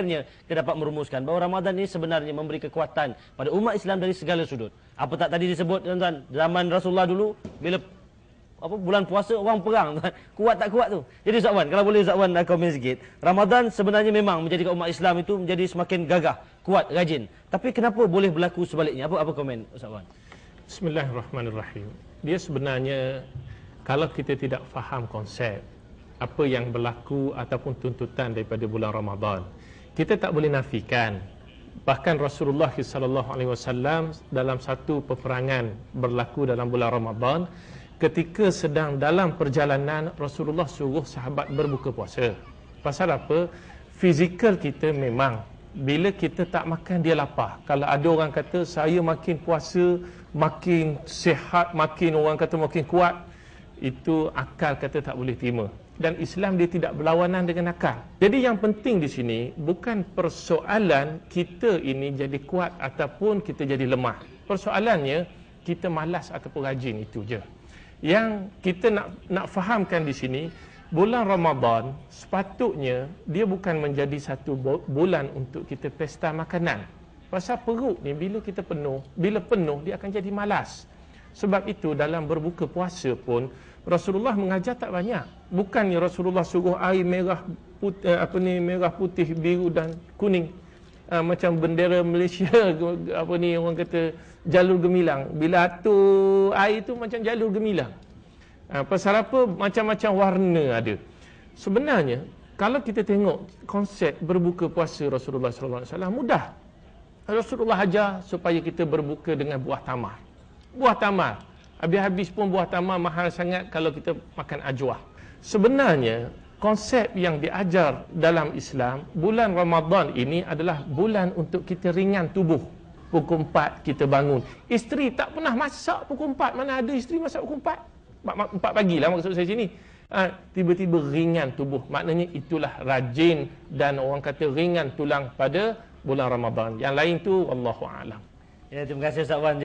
akhirnya kita dapat merumuskan bahawa Ramadan ini sebenarnya memberi kekuatan pada umat Islam dari segala sudut. Apa tak tadi disebut tuan-tuan, zaman Rasulullah dulu bila apa bulan puasa orang perang tuan. kuat tak kuat tu. Jadi Ustaz kalau boleh Ustaz Wan komen sikit. Ramadan sebenarnya memang menjadi kaum Islam itu menjadi semakin gagah, kuat, rajin. Tapi kenapa boleh berlaku sebaliknya? Apa apa komen Ustaz Wan? Bismillahirrahmanirrahim. Dia sebenarnya kalau kita tidak faham konsep apa yang berlaku ataupun tuntutan daripada bulan Ramadan kita tak boleh nafikan bahkan Rasulullah sallallahu alaihi wasallam dalam satu peperangan berlaku dalam bulan Ramadan ketika sedang dalam perjalanan Rasulullah suruh sahabat berbuka puasa pasal apa fizikal kita memang bila kita tak makan dia lapar kalau ada orang kata saya makin puasa makin sihat makin orang kata makin kuat itu akal kata tak boleh terima dan Islam dia tidak berlawanan dengan akal. Jadi yang penting di sini bukan persoalan kita ini jadi kuat ataupun kita jadi lemah. Persoalannya kita malas ataupun rajin itu je. Yang kita nak nak fahamkan di sini bulan Ramadan sepatutnya dia bukan menjadi satu bulan untuk kita pesta makanan. Pasal perut ni bila kita penuh, bila penuh dia akan jadi malas. Sebab itu dalam berbuka puasa pun Rasulullah mengajar tak banyak. Bukannya Rasulullah suruh air merah putih eh, apa ni merah putih biru dan kuning uh, macam bendera Malaysia apa ni orang kata jalur gemilang. Bila tu air tu macam jalur gemilang. Uh, pasal apa macam-macam warna ada. Sebenarnya kalau kita tengok konsep berbuka puasa Rasulullah sallallahu alaihi wasallam mudah. Rasulullah ajar supaya kita berbuka dengan buah tamar. Buah tamar. Habis-habis pun buah tamar mahal sangat kalau kita makan ajwah. Sebenarnya, konsep yang diajar dalam Islam, bulan Ramadan ini adalah bulan untuk kita ringan tubuh. Pukul 4 kita bangun. Isteri tak pernah masak pukul 4. Mana ada isteri masak pukul 4? 4 pagi lah maksud saya sini. Ha, tiba-tiba ringan tubuh. Maknanya itulah rajin dan orang kata ringan tulang pada bulan Ramadan. Yang lain tu, Allahu'alam. Ya, terima kasih Ustaz Wan.